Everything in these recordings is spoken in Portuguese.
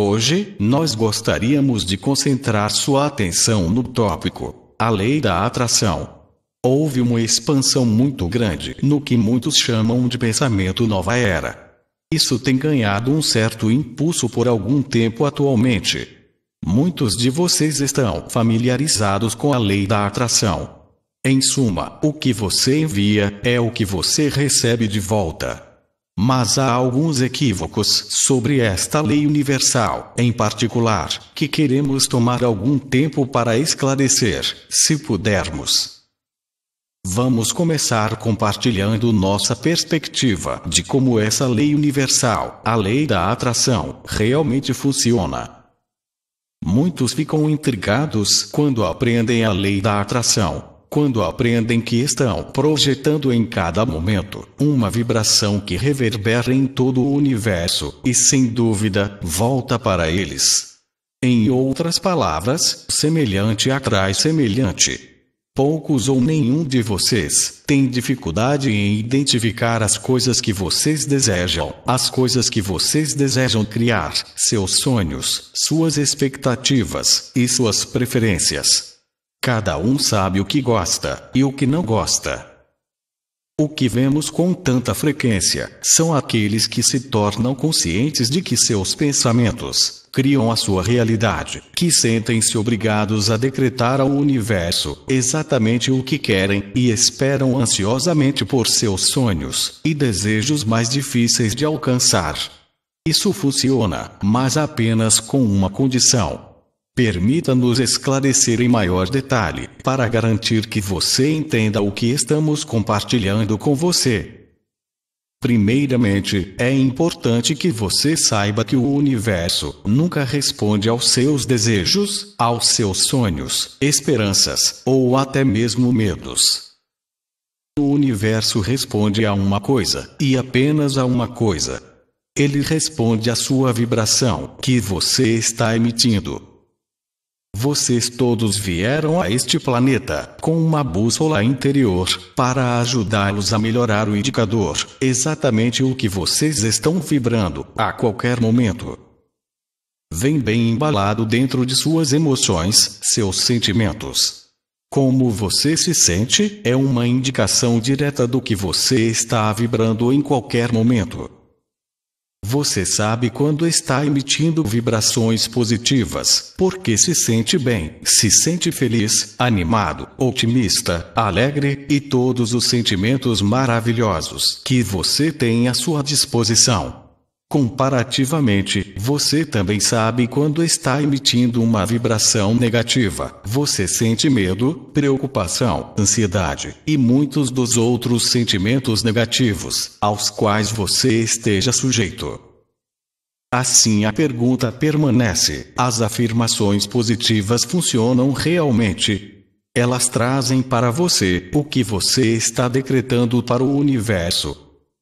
Hoje, nós gostaríamos de concentrar sua atenção no tópico: a lei da atração. Houve uma expansão muito grande no que muitos chamam de pensamento nova era. Isso tem ganhado um certo impulso por algum tempo atualmente. Muitos de vocês estão familiarizados com a lei da atração. Em suma, o que você envia é o que você recebe de volta. Mas há alguns equívocos sobre esta lei universal, em particular, que queremos tomar algum tempo para esclarecer, se pudermos. Vamos começar compartilhando nossa perspectiva de como essa lei universal, a lei da atração, realmente funciona. Muitos ficam intrigados quando aprendem a lei da atração, quando aprendem que estão projetando em cada momento uma vibração que reverbera em todo o universo e, sem dúvida, volta para eles. Em outras palavras, semelhante atrai semelhante. Poucos ou nenhum de vocês tem dificuldade em identificar as coisas que vocês desejam, as coisas que vocês desejam criar, seus sonhos, suas expectativas e suas preferências. Cada um sabe o que gosta e o que não gosta. O que vemos com tanta frequência são aqueles que se tornam conscientes de que seus pensamentos criam a sua realidade, que sentem-se obrigados a decretar ao universo exatamente o que querem e esperam ansiosamente por seus sonhos e desejos mais difíceis de alcançar. Isso funciona, mas apenas com uma condição: Permita-nos esclarecer em maior detalhe, para garantir que você entenda o que estamos compartilhando com você. Primeiramente, é importante que você saiba que o universo nunca responde aos seus desejos, aos seus sonhos, esperanças ou até mesmo medos. O universo responde a uma coisa, e apenas a uma coisa. Ele responde à sua vibração que você está emitindo. Vocês todos vieram a este planeta com uma bússola interior para ajudá-los a melhorar o indicador, exatamente o que vocês estão vibrando a qualquer momento. Vem bem embalado dentro de suas emoções, seus sentimentos. Como você se sente é uma indicação direta do que você está vibrando em qualquer momento. Você sabe quando está emitindo vibrações positivas, porque se sente bem, se sente feliz, animado, otimista, alegre e todos os sentimentos maravilhosos que você tem à sua disposição. Comparativamente, você também sabe quando está emitindo uma vibração negativa. Você sente medo, preocupação, ansiedade e muitos dos outros sentimentos negativos aos quais você esteja sujeito. Assim a pergunta permanece: as afirmações positivas funcionam realmente? Elas trazem para você o que você está decretando para o universo.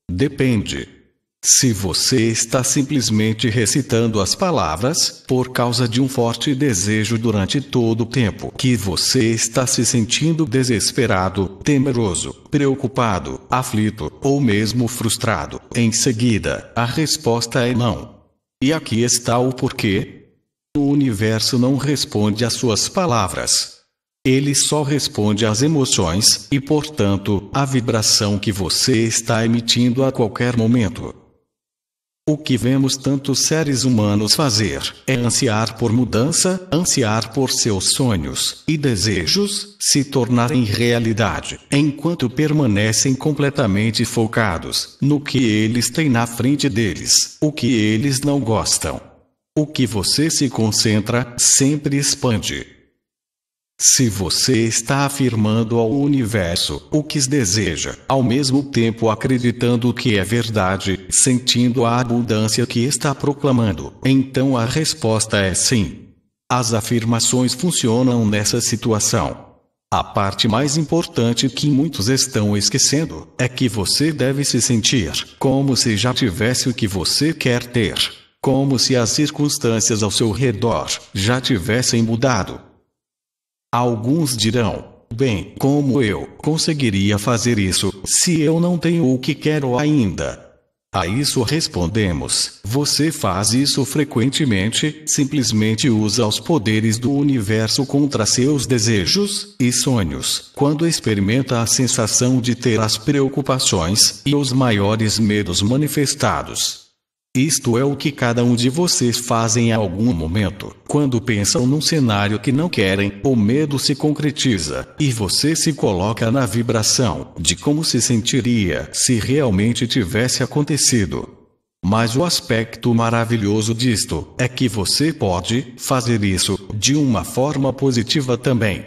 Depende. Se você está simplesmente recitando as palavras, por causa de um forte desejo durante todo o tempo que você está se sentindo desesperado, temeroso, preocupado, aflito ou mesmo frustrado, em seguida, a resposta é não. E aqui está o porquê. O universo não responde às suas palavras. Ele só responde às emoções, e portanto, à vibração que você está emitindo a qualquer momento. O que vemos tantos seres humanos fazer é ansiar por mudança, ansiar por seus sonhos e desejos se tornarem realidade, enquanto permanecem completamente focados no que eles têm na frente deles, o que eles não gostam. O que você se concentra sempre expande. Se você está afirmando ao universo o que deseja, ao mesmo tempo acreditando que é verdade, sentindo a abundância que está proclamando, então a resposta é sim. As afirmações funcionam nessa situação. A parte mais importante que muitos estão esquecendo é que você deve se sentir como se já tivesse o que você quer ter, como se as circunstâncias ao seu redor já tivessem mudado Alguns dirão: Bem, como eu conseguiria fazer isso, se eu não tenho o que quero ainda? A isso respondemos: você faz isso frequentemente, simplesmente usa os poderes do universo contra seus desejos e sonhos, quando experimenta a sensação de ter as preocupações e os maiores medos manifestados. Isto é o que cada um de vocês fazem em algum momento, quando pensam num cenário que não querem, o medo se concretiza, e você se coloca na vibração de como se sentiria se realmente tivesse acontecido. Mas o aspecto maravilhoso disto é que você pode fazer isso de uma forma positiva também.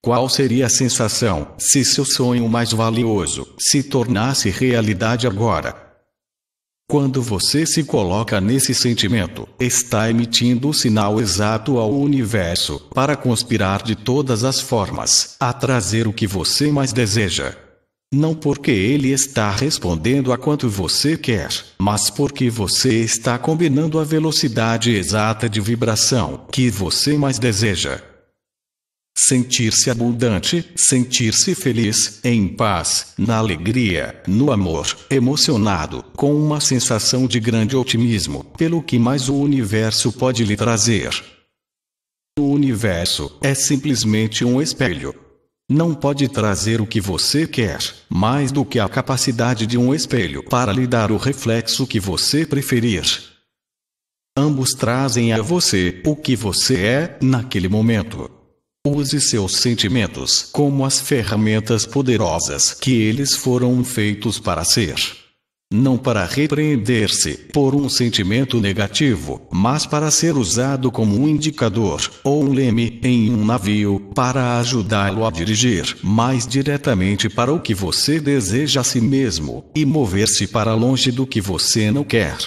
Qual seria a sensação se seu sonho mais valioso se tornasse realidade agora? Quando você se coloca nesse sentimento, está emitindo o sinal exato ao universo para conspirar de todas as formas a trazer o que você mais deseja. Não porque ele está respondendo a quanto você quer, mas porque você está combinando a velocidade exata de vibração que você mais deseja sentir-se abundante, sentir-se feliz, em paz, na alegria, no amor, emocionado, com uma sensação de grande otimismo, pelo que mais o universo pode lhe trazer. O universo é simplesmente um espelho. Não pode trazer o que você quer, mais do que a capacidade de um espelho para lhe dar o reflexo que você preferir. Ambos trazem a você o que você é naquele momento. Use seus sentimentos como as ferramentas poderosas que eles foram feitos para ser. Não para repreender-se por um sentimento negativo, mas para ser usado como um indicador ou um leme em um navio para ajudá-lo a dirigir mais diretamente para o que você deseja a si mesmo e mover-se para longe do que você não quer.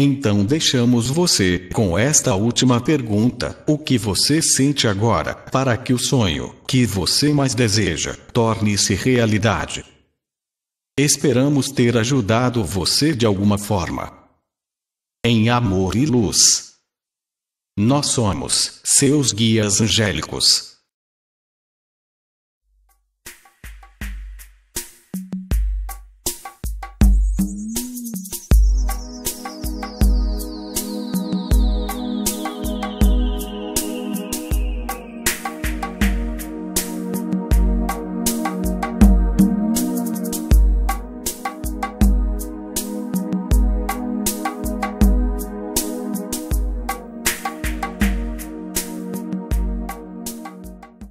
Então deixamos você com esta última pergunta: o que você sente agora, para que o sonho que você mais deseja torne-se realidade? Esperamos ter ajudado você de alguma forma. Em amor e luz. Nós somos seus guias angélicos.